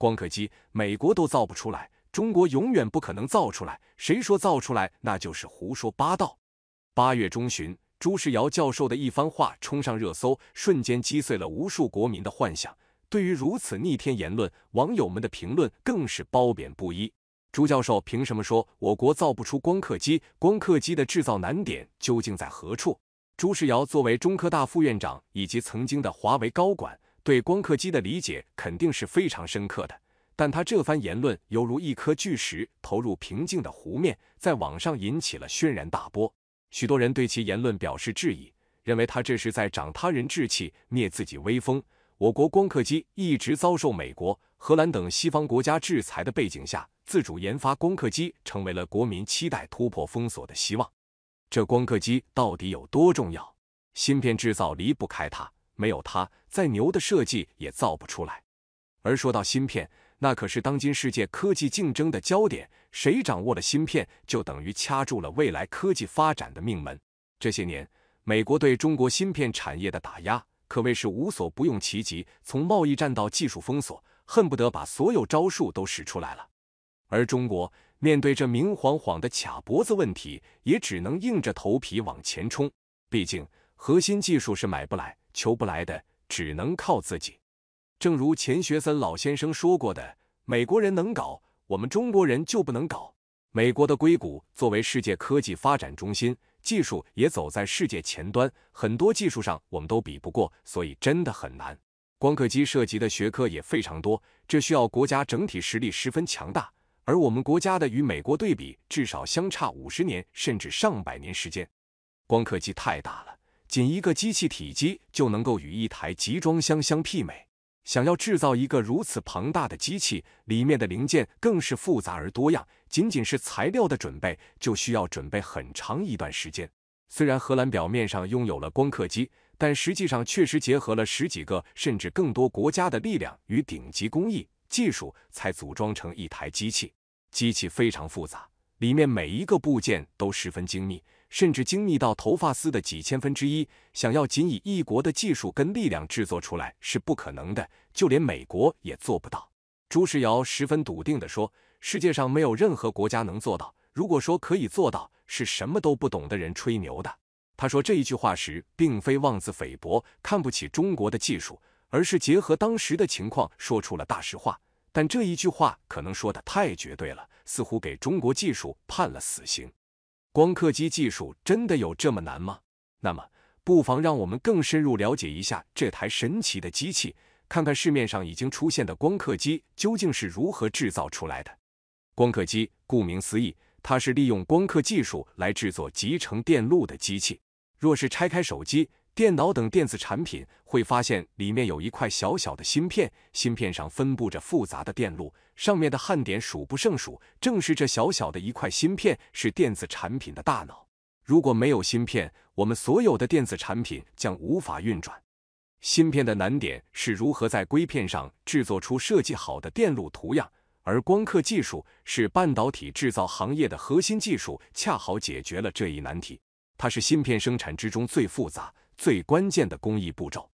光刻机，美国都造不出来，中国永远不可能造出来。谁说造出来，那就是胡说八道。八月中旬，朱世尧教授的一番话冲上热搜，瞬间击碎了无数国民的幻想。对于如此逆天言论，网友们的评论更是褒贬不一。朱教授凭什么说我国造不出光刻机？光刻机的制造难点究竟在何处？朱世尧作为中科大副院长以及曾经的华为高管。对光刻机的理解肯定是非常深刻的，但他这番言论犹如一颗巨石投入平静的湖面，在网上引起了轩然大波。许多人对其言论表示质疑，认为他这是在长他人志气、灭自己威风。我国光刻机一直遭受美国、荷兰等西方国家制裁的背景下，自主研发光刻机成为了国民期待突破封锁的希望。这光刻机到底有多重要？芯片制造离不开它。没有它，再牛的设计也造不出来。而说到芯片，那可是当今世界科技竞争的焦点，谁掌握了芯片，就等于掐住了未来科技发展的命门。这些年，美国对中国芯片产业的打压可谓是无所不用其极，从贸易战到技术封锁，恨不得把所有招数都使出来了。而中国面对这明晃晃的卡脖子问题，也只能硬着头皮往前冲，毕竟核心技术是买不来。求不来的，只能靠自己。正如钱学森老先生说过的：“美国人能搞，我们中国人就不能搞。”美国的硅谷作为世界科技发展中心，技术也走在世界前端，很多技术上我们都比不过，所以真的很难。光刻机涉及的学科也非常多，这需要国家整体实力十分强大。而我们国家的与美国对比，至少相差五十年甚至上百年时间。光刻机太大了。仅一个机器体积就能够与一台集装箱相媲美。想要制造一个如此庞大的机器，里面的零件更是复杂而多样。仅仅是材料的准备，就需要准备很长一段时间。虽然荷兰表面上拥有了光刻机，但实际上确实结合了十几个甚至更多国家的力量与顶级工艺技术，才组装成一台机器。机器非常复杂，里面每一个部件都十分精密。甚至精密到头发丝的几千分之一，想要仅以一国的技术跟力量制作出来是不可能的，就连美国也做不到。朱世尧十分笃定地说：“世界上没有任何国家能做到。如果说可以做到，是什么都不懂的人吹牛的。”他说这一句话时，并非妄自菲薄、看不起中国的技术，而是结合当时的情况说出了大实话。但这一句话可能说的太绝对了，似乎给中国技术判了死刑。光刻机技术真的有这么难吗？那么，不妨让我们更深入了解一下这台神奇的机器，看看市面上已经出现的光刻机究竟是如何制造出来的。光刻机，顾名思义，它是利用光刻技术来制作集成电路的机器。若是拆开手机，电脑等电子产品会发现里面有一块小小的芯片，芯片上分布着复杂的电路，上面的焊点数不胜数。正是这小小的一块芯片，是电子产品的大脑。如果没有芯片，我们所有的电子产品将无法运转。芯片的难点是如何在硅片上制作出设计好的电路图样，而光刻技术是半导体制造行业的核心技术，恰好解决了这一难题。它是芯片生产之中最复杂。最关键的工艺步骤。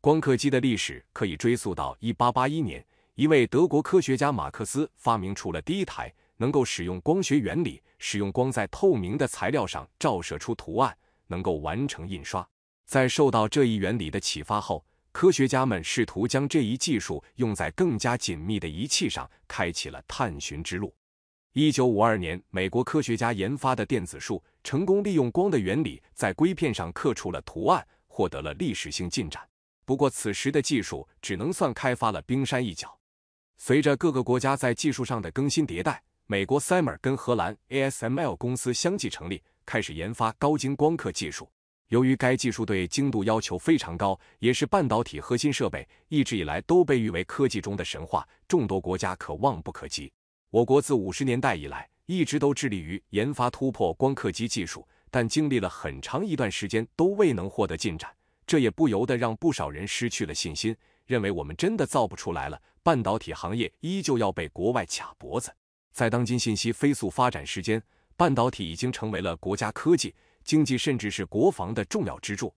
光刻机的历史可以追溯到一八八一年，一位德国科学家马克思发明出了第一台能够使用光学原理，使用光在透明的材料上照射出图案，能够完成印刷。在受到这一原理的启发后，科学家们试图将这一技术用在更加紧密的仪器上，开启了探寻之路。一九五二年，美国科学家研发的电子束成功利用光的原理，在硅片上刻出了图案，获得了历史性进展。不过，此时的技术只能算开发了冰山一角。随着各个国家在技术上的更新迭代，美国 SIMER 跟荷兰 ASML 公司相继成立，开始研发高精光刻技术。由于该技术对精度要求非常高，也是半导体核心设备，一直以来都被誉为科技中的神话，众多国家可望不可及。我国自五十年代以来，一直都致力于研发突破光刻机技术，但经历了很长一段时间都未能获得进展，这也不由得让不少人失去了信心，认为我们真的造不出来了。半导体行业依旧要被国外卡脖子。在当今信息飞速发展时间，半导体已经成为了国家科技、经济甚至是国防的重要支柱。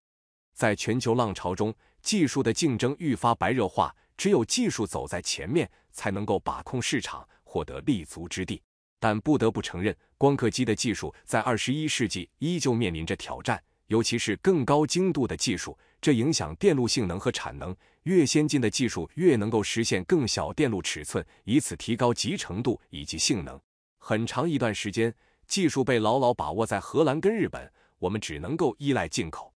在全球浪潮中，技术的竞争愈发白热化，只有技术走在前面，才能够把控市场。获得立足之地，但不得不承认，光刻机的技术在二十一世纪依旧面临着挑战，尤其是更高精度的技术，这影响电路性能和产能。越先进的技术越能够实现更小电路尺寸，以此提高集成度以及性能。很长一段时间，技术被牢牢把握在荷兰跟日本，我们只能够依赖进口。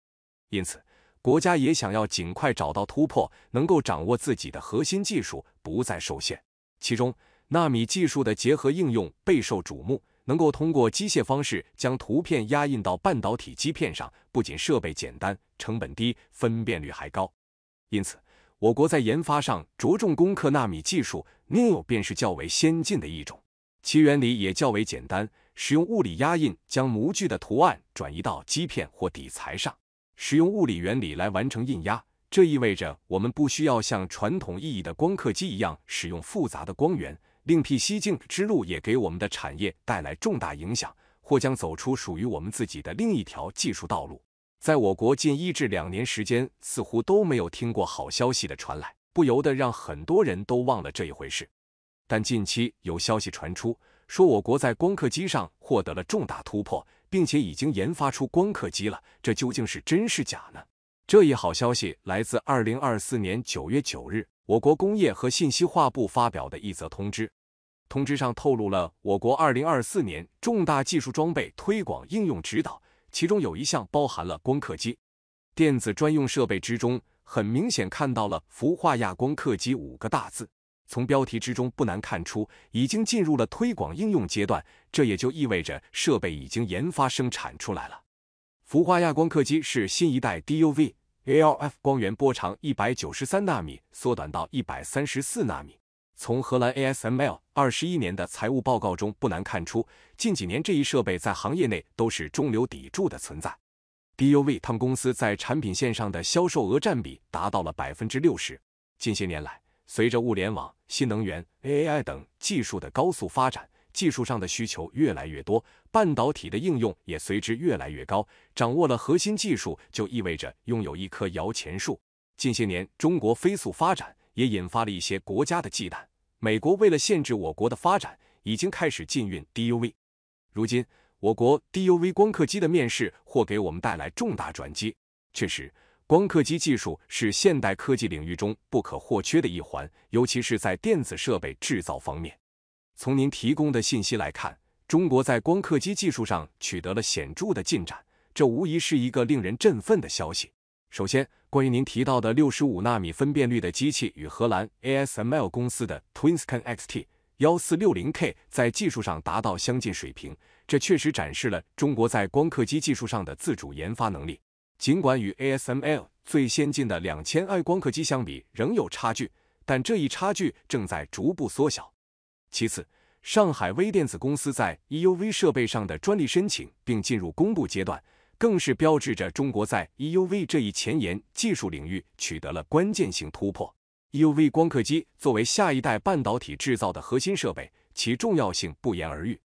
因此，国家也想要尽快找到突破，能够掌握自己的核心技术，不再受限。其中，纳米技术的结合应用备受瞩目，能够通过机械方式将图片压印到半导体基片上，不仅设备简单、成本低，分辨率还高。因此，我国在研发上着重攻克纳米技术 n e o 便是较为先进的一种。其原理也较为简单，使用物理压印将模具的图案转移到基片或底材上，使用物理原理来完成印压。这意味着我们不需要像传统意义的光刻机一样使用复杂的光源。另辟蹊径之路也给我们的产业带来重大影响，或将走出属于我们自己的另一条技术道路。在我国近一至两年时间，似乎都没有听过好消息的传来，不由得让很多人都忘了这一回事。但近期有消息传出，说我国在光刻机上获得了重大突破，并且已经研发出光刻机了。这究竟是真是假呢？这一好消息来自2024年9月9日，我国工业和信息化部发表的一则通知。通知上透露了我国二零二四年重大技术装备推广应用指导，其中有一项包含了光刻机、电子专用设备之中，很明显看到了氟化亚光刻机五个大字。从标题之中不难看出，已经进入了推广应用阶段，这也就意味着设备已经研发生产出来了。氟化亚光刻机是新一代 DUV ALF 光源，波长一百九十三纳米缩短到一百三十四纳米。从荷兰 ASML 二十一年的财务报告中不难看出，近几年这一设备在行业内都是中流砥柱的存在。DUV 他们公司在产品线上的销售额占比达到了百分之六十。近些年来，随着物联网、新能源、AI 等技术的高速发展，技术上的需求越来越多，半导体的应用也随之越来越高。掌握了核心技术，就意味着拥有一棵摇钱树。近些年中国飞速发展。也引发了一些国家的忌惮。美国为了限制我国的发展，已经开始禁运 DUV。如今，我国 DUV 光刻机的面世或给我们带来重大转机。确实，光刻机技术是现代科技领域中不可或缺的一环，尤其是在电子设备制造方面。从您提供的信息来看，中国在光刻机技术上取得了显著的进展，这无疑是一个令人振奋的消息。首先，关于您提到的六十五纳米分辨率的机器与荷兰 ASML 公司的 Twinscan XT 幺四六零 K 在技术上达到相近水平，这确实展示了中国在光刻机技术上的自主研发能力。尽管与 ASML 最先进的 2000i 光刻机相比仍有差距，但这一差距正在逐步缩小。其次，上海微电子公司在 EUV 设备上的专利申请并进入公布阶段。更是标志着中国在 EUV 这一前沿技术领域取得了关键性突破。EUV 光刻机作为下一代半导体制造的核心设备，其重要性不言而喻。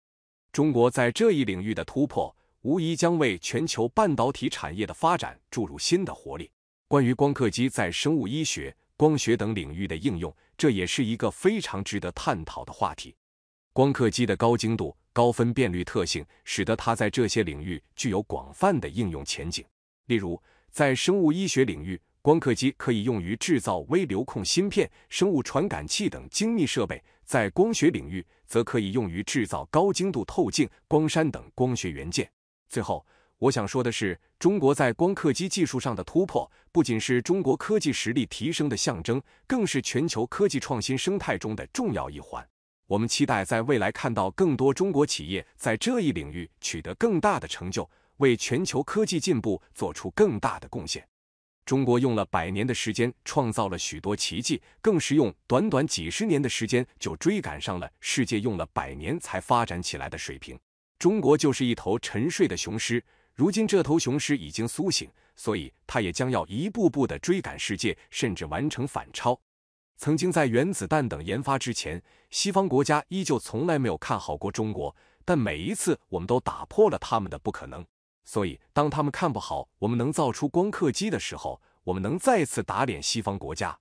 中国在这一领域的突破，无疑将为全球半导体产业的发展注入新的活力。关于光刻机在生物医学、光学等领域的应用，这也是一个非常值得探讨的话题。光刻机的高精度。高分辨率特性使得它在这些领域具有广泛的应用前景。例如，在生物医学领域，光刻机可以用于制造微流控芯片、生物传感器等精密设备；在光学领域，则可以用于制造高精度透镜、光栅等光学元件。最后，我想说的是，中国在光刻机技术上的突破，不仅是中国科技实力提升的象征，更是全球科技创新生态中的重要一环。我们期待在未来看到更多中国企业在这一领域取得更大的成就，为全球科技进步做出更大的贡献。中国用了百年的时间创造了许多奇迹，更是用短短几十年的时间就追赶上了世界用了百年才发展起来的水平。中国就是一头沉睡的雄狮，如今这头雄狮已经苏醒，所以它也将要一步步的追赶世界，甚至完成反超。曾经在原子弹等研发之前，西方国家依旧从来没有看好过中国，但每一次我们都打破了他们的不可能。所以，当他们看不好我们能造出光刻机的时候，我们能再次打脸西方国家。